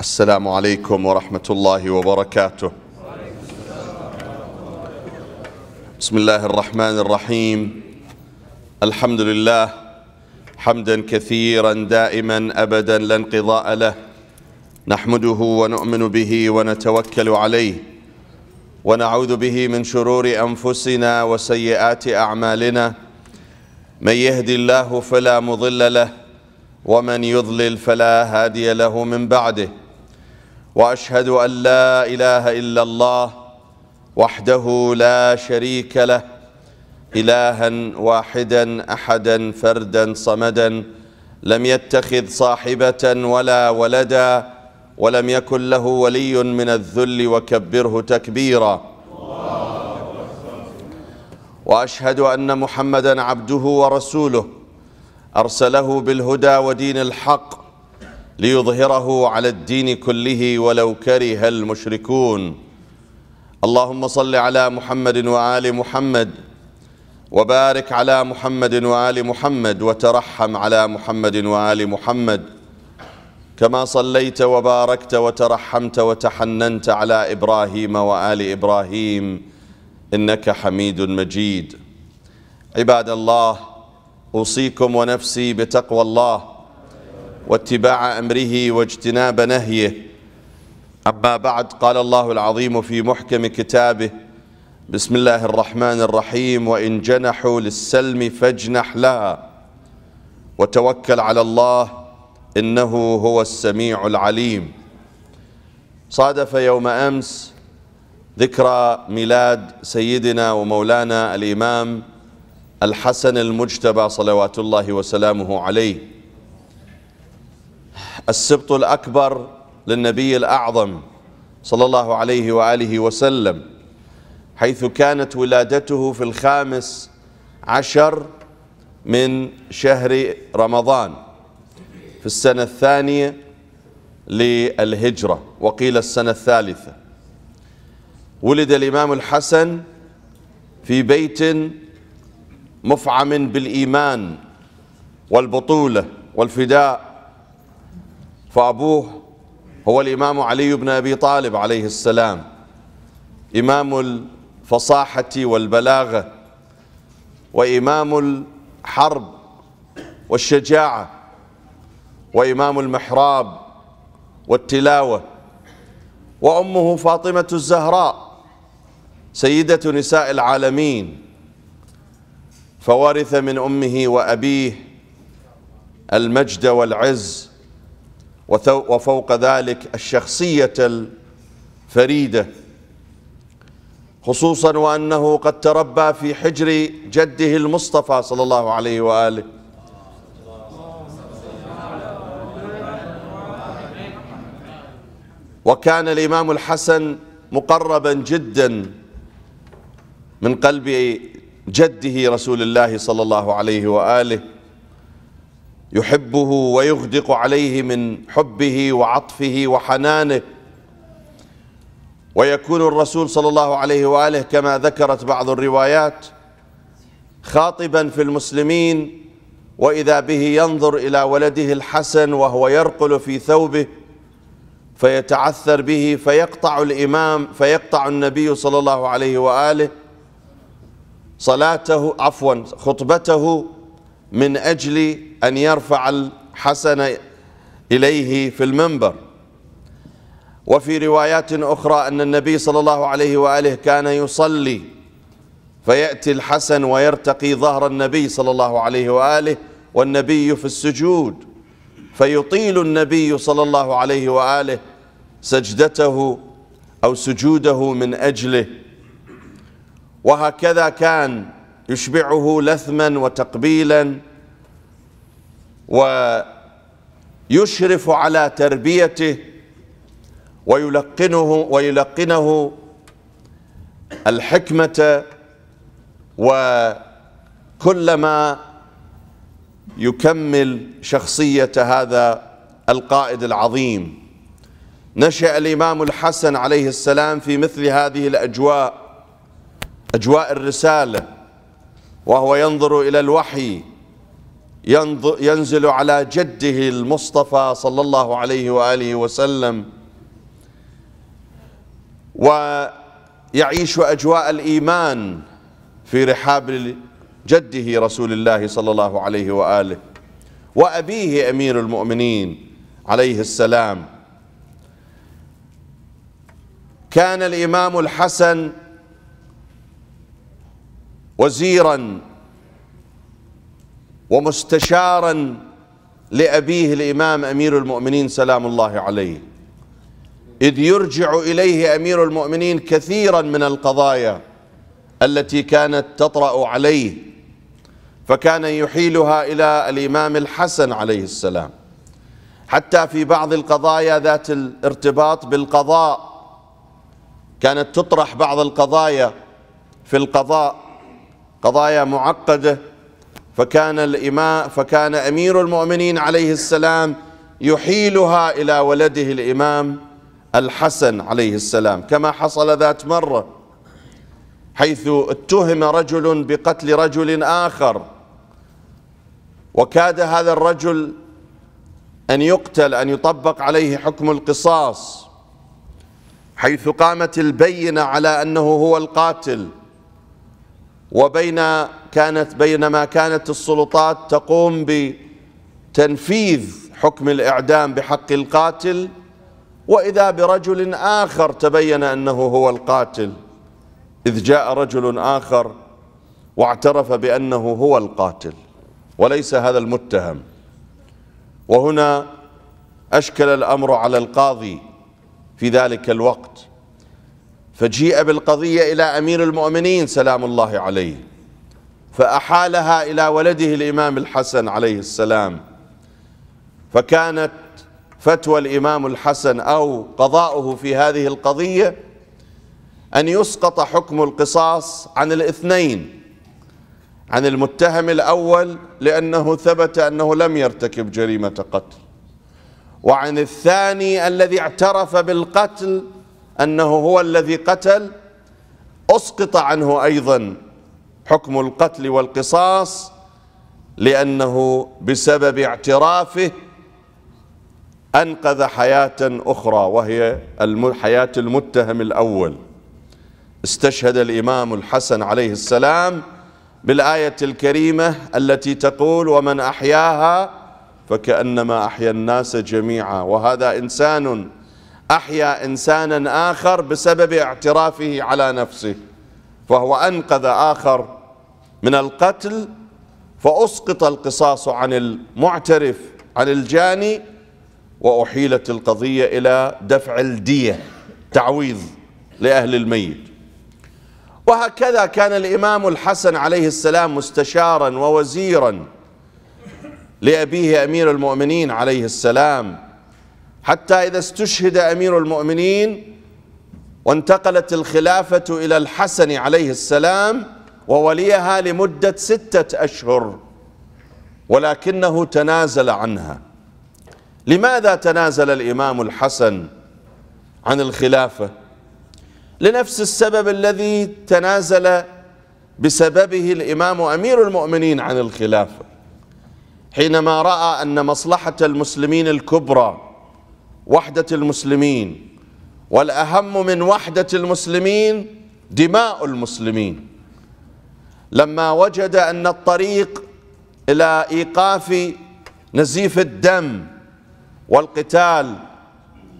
السلام عليكم ورحمة الله وبركاته بسم الله الرحمن الرحيم الحمد لله حمدا كثيرا دائما أبدا لا انقضاء له نحمده ونؤمن به ونتوكل عليه ونعوذ به من شرور أنفسنا وسيئات أعمالنا من يهدي الله فلا مضل له ومن يضلل فلا هادي له من بعده واشهد ان لا اله الا الله وحده لا شريك له الها واحدا احدا فردا صمدا لم يتخذ صاحبه ولا ولدا ولم يكن له ولي من الذل وكبره تكبيرا واشهد ان محمدا عبده ورسوله ارسله بالهدى ودين الحق ليظهره على الدين كله ولو كره المشركون اللهم صل على محمد وآل محمد وبارك على محمد وآل محمد وترحم على محمد وآل محمد كما صليت وباركت وترحمت وتحننت على إبراهيم وآل إبراهيم إنك حميد مجيد عباد الله أوصيكم ونفسي بتقوى الله واتباع أمره واجتناب نهيه أما بعد قال الله العظيم في محكم كتابه بسم الله الرحمن الرحيم وإن جنحوا للسلم فاجنح لها وتوكل على الله إنه هو السميع العليم صادف يوم أمس ذكرى ميلاد سيدنا ومولانا الإمام الحسن المجتبى صلوات الله وسلامه عليه السبط الأكبر للنبي الأعظم صلى الله عليه وآله وسلم حيث كانت ولادته في الخامس عشر من شهر رمضان في السنة الثانية للهجرة وقيل السنة الثالثة ولد الإمام الحسن في بيت مفعم بالإيمان والبطولة والفداء فأبوه هو الإمام علي بن أبي طالب عليه السلام إمام الفصاحة والبلاغة وإمام الحرب والشجاعة وإمام المحراب والتلاوة وأمه فاطمة الزهراء سيدة نساء العالمين فورث من أمه وأبيه المجد والعز وفوق ذلك الشخصية الفريدة خصوصا وأنه قد تربى في حجر جده المصطفى صلى الله عليه وآله وكان الإمام الحسن مقربا جدا من قلب جده رسول الله صلى الله عليه وآله يحبه ويغدق عليه من حبه وعطفه وحنانه ويكون الرسول صلى الله عليه وآله كما ذكرت بعض الروايات خاطبا في المسلمين وإذا به ينظر إلى ولده الحسن وهو يرقل في ثوبه فيتعثر به فيقطع الإمام فيقطع النبي صلى الله عليه وآله صلاته عفوا خطبته من أجل أن يرفع الحسن إليه في المنبر وفي روايات أخرى أن النبي صلى الله عليه وآله كان يصلي فيأتي الحسن ويرتقي ظهر النبي صلى الله عليه وآله والنبي في السجود فيطيل النبي صلى الله عليه وآله سجدته أو سجوده من أجله وهكذا كان يشبعه لثما وتقبيلا ويشرف على تربيته ويلقنه ويلقنه الحكمة وكلما يكمل شخصية هذا القائد العظيم نشأ الإمام الحسن عليه السلام في مثل هذه الأجواء أجواء الرسالة وهو ينظر إلى الوحي ينزل على جده المصطفى صلى الله عليه وآله وسلم ويعيش أجواء الإيمان في رحاب جده رسول الله صلى الله عليه وآله وأبيه أمير المؤمنين عليه السلام كان الإمام الحسن وزيرا ومستشارا لأبيه الإمام أمير المؤمنين سلام الله عليه إذ يرجع إليه أمير المؤمنين كثيرا من القضايا التي كانت تطرأ عليه فكان يحيلها إلى الإمام الحسن عليه السلام حتى في بعض القضايا ذات الارتباط بالقضاء كانت تطرح بعض القضايا في القضاء قضايا معقده فكان الامام فكان امير المؤمنين عليه السلام يحيلها الى ولده الامام الحسن عليه السلام كما حصل ذات مره حيث اتهم رجل بقتل رجل اخر وكاد هذا الرجل ان يقتل ان يطبق عليه حكم القصاص حيث قامت البينه على انه هو القاتل وبين كانت بينما كانت السلطات تقوم بتنفيذ حكم الإعدام بحق القاتل وإذا برجل آخر تبين أنه هو القاتل إذ جاء رجل آخر واعترف بأنه هو القاتل وليس هذا المتهم وهنا أشكل الأمر على القاضي في ذلك الوقت فجيء بالقضية إلى أمير المؤمنين سلام الله عليه فأحالها إلى ولده الإمام الحسن عليه السلام فكانت فتوى الإمام الحسن أو قضاؤه في هذه القضية أن يسقط حكم القصاص عن الاثنين عن المتهم الأول لأنه ثبت أنه لم يرتكب جريمة قتل وعن الثاني الذي اعترف بالقتل أنه هو الذي قتل أسقط عنه أيضا حكم القتل والقصاص لأنه بسبب اعترافه أنقذ حياة أخرى وهي حياة المتهم الأول استشهد الإمام الحسن عليه السلام بالآية الكريمة التي تقول ومن أحياها فكأنما أحيا الناس جميعا وهذا إنسان أحيا إنسانا آخر بسبب اعترافه على نفسه فهو أنقذ آخر من القتل فأسقط القصاص عن المعترف عن الجاني وأحيلت القضية إلى دفع الدية تعويض لأهل الميت وهكذا كان الإمام الحسن عليه السلام مستشارا ووزيرا لأبيه أمير المؤمنين عليه السلام حتى إذا استشهد أمير المؤمنين وانتقلت الخلافة إلى الحسن عليه السلام ووليها لمدة ستة أشهر ولكنه تنازل عنها لماذا تنازل الإمام الحسن عن الخلافة لنفس السبب الذي تنازل بسببه الإمام أمير المؤمنين عن الخلافة حينما رأى أن مصلحة المسلمين الكبرى وحدة المسلمين والأهم من وحدة المسلمين دماء المسلمين لما وجد أن الطريق إلى إيقاف نزيف الدم والقتال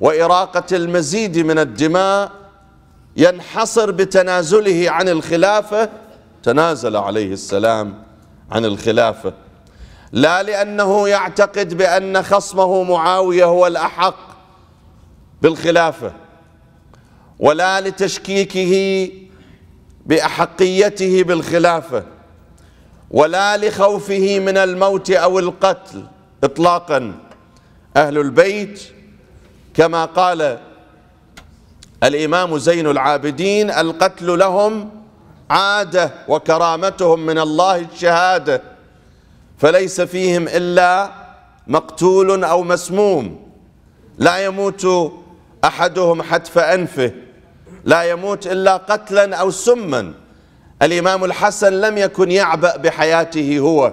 وإراقة المزيد من الدماء ينحصر بتنازله عن الخلافة تنازل عليه السلام عن الخلافة لا لأنه يعتقد بأن خصمه معاوية هو الأحق بالخلافة ولا لتشكيكه بأحقيته بالخلافة ولا لخوفه من الموت أو القتل إطلاقا أهل البيت كما قال الإمام زين العابدين القتل لهم عادة وكرامتهم من الله الشهادة فليس فيهم إلا مقتول أو مسموم لا يموت أحدهم حتف أنفه لا يموت إلا قتلا أو سما الإمام الحسن لم يكن يعبأ بحياته هو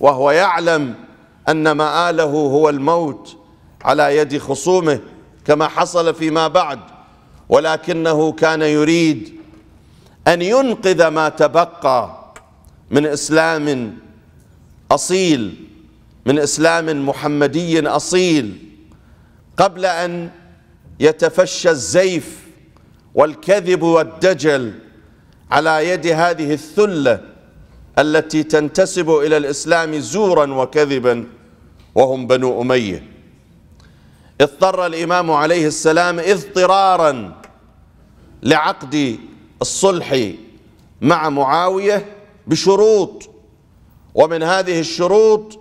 وهو يعلم أن مآله هو الموت على يد خصومه كما حصل فيما بعد ولكنه كان يريد أن ينقذ ما تبقى من إسلام أصيل من إسلام محمدي أصيل قبل أن يتفشى الزيف والكذب والدجل على يد هذه الثلة التي تنتسب إلى الإسلام زورا وكذبا وهم بنو أمية اضطر الإمام عليه السلام اضطرارا لعقد الصلح مع معاوية بشروط ومن هذه الشروط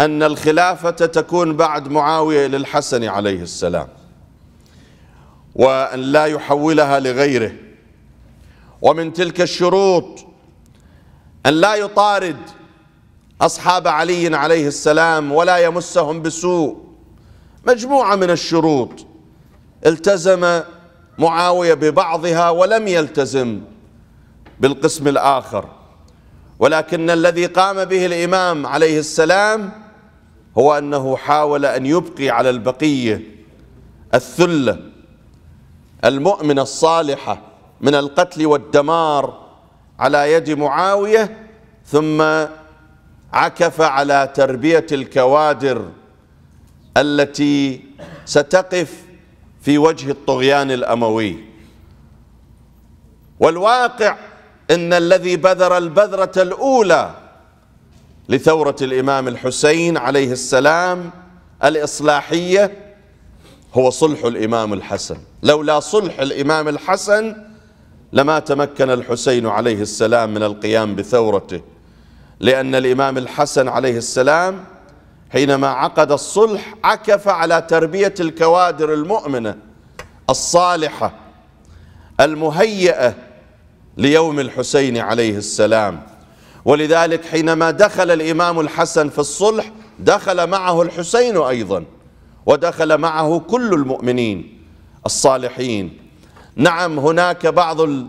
أن الخلافة تكون بعد معاوية للحسن عليه السلام وأن لا يحولها لغيره ومن تلك الشروط أن لا يطارد أصحاب علي عليه السلام ولا يمسهم بسوء مجموعة من الشروط التزم معاوية ببعضها ولم يلتزم بالقسم الآخر ولكن الذي قام به الإمام عليه السلام هو أنه حاول أن يبقي على البقية الثلة المؤمنة الصالحة من القتل والدمار على يد معاوية ثم عكف على تربية الكوادر التي ستقف في وجه الطغيان الأموي والواقع إن الذي بذر البذرة الأولى لثورة الإمام الحسين عليه السلام الإصلاحية هو صلح الإمام الحسن لولا صلح الإمام الحسن لما تمكن الحسين عليه السلام من القيام بثورته لأن الإمام الحسن عليه السلام حينما عقد الصلح عكف على تربية الكوادر المؤمنة الصالحة المهيئة ليوم الحسين عليه السلام ولذلك حينما دخل الإمام الحسن في الصلح دخل معه الحسين أيضاً ودخل معه كل المؤمنين الصالحين نعم هناك بعض ال...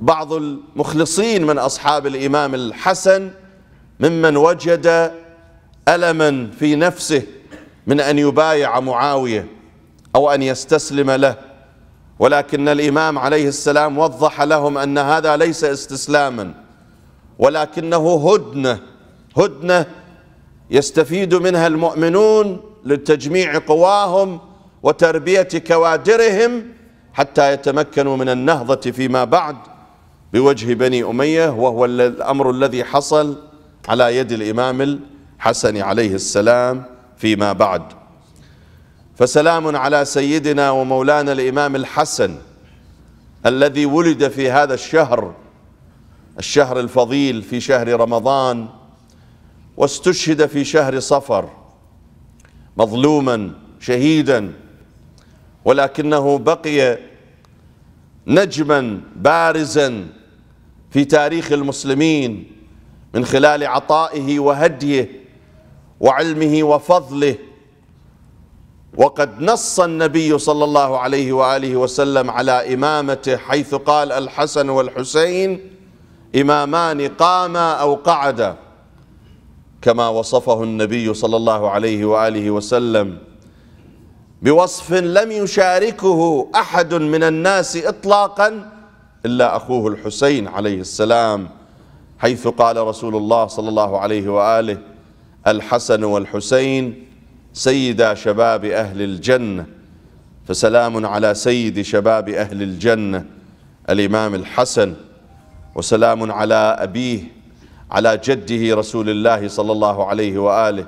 بعض المخلصين من أصحاب الإمام الحسن ممن وجد ألما في نفسه من أن يبايع معاوية أو أن يستسلم له ولكن الإمام عليه السلام وضح لهم أن هذا ليس استسلاما ولكنه هدنة هدنة يستفيد منها المؤمنون لتجميع قواهم وتربية كوادرهم حتى يتمكنوا من النهضة فيما بعد بوجه بني أمية وهو الأمر الذي حصل على يد الإمام الحسن عليه السلام فيما بعد فسلام على سيدنا ومولانا الإمام الحسن الذي ولد في هذا الشهر الشهر الفضيل في شهر رمضان واستشهد في شهر صفر مظلوما شهيدا ولكنه بقي نجما بارزا في تاريخ المسلمين من خلال عطائه وهديه وعلمه وفضله وقد نص النبي صلى الله عليه واله وسلم على امامته حيث قال الحسن والحسين امامان قاما او قعدا كما وصفه النبي صلى الله عليه وآله وسلم بوصف لم يشاركه أحد من الناس إطلاقا إلا أخوه الحسين عليه السلام حيث قال رسول الله صلى الله عليه وآله الحسن والحسين سيدا شباب أهل الجنة فسلام على سيد شباب أهل الجنة الإمام الحسن وسلام على أبيه على جده رسول الله صلى الله عليه واله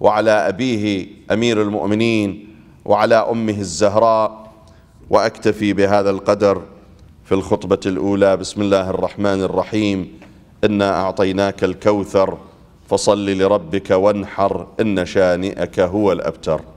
وعلى ابيه امير المؤمنين وعلى امه الزهراء واكتفي بهذا القدر في الخطبه الاولى بسم الله الرحمن الرحيم انا اعطيناك الكوثر فصل لربك وانحر ان شانئك هو الابتر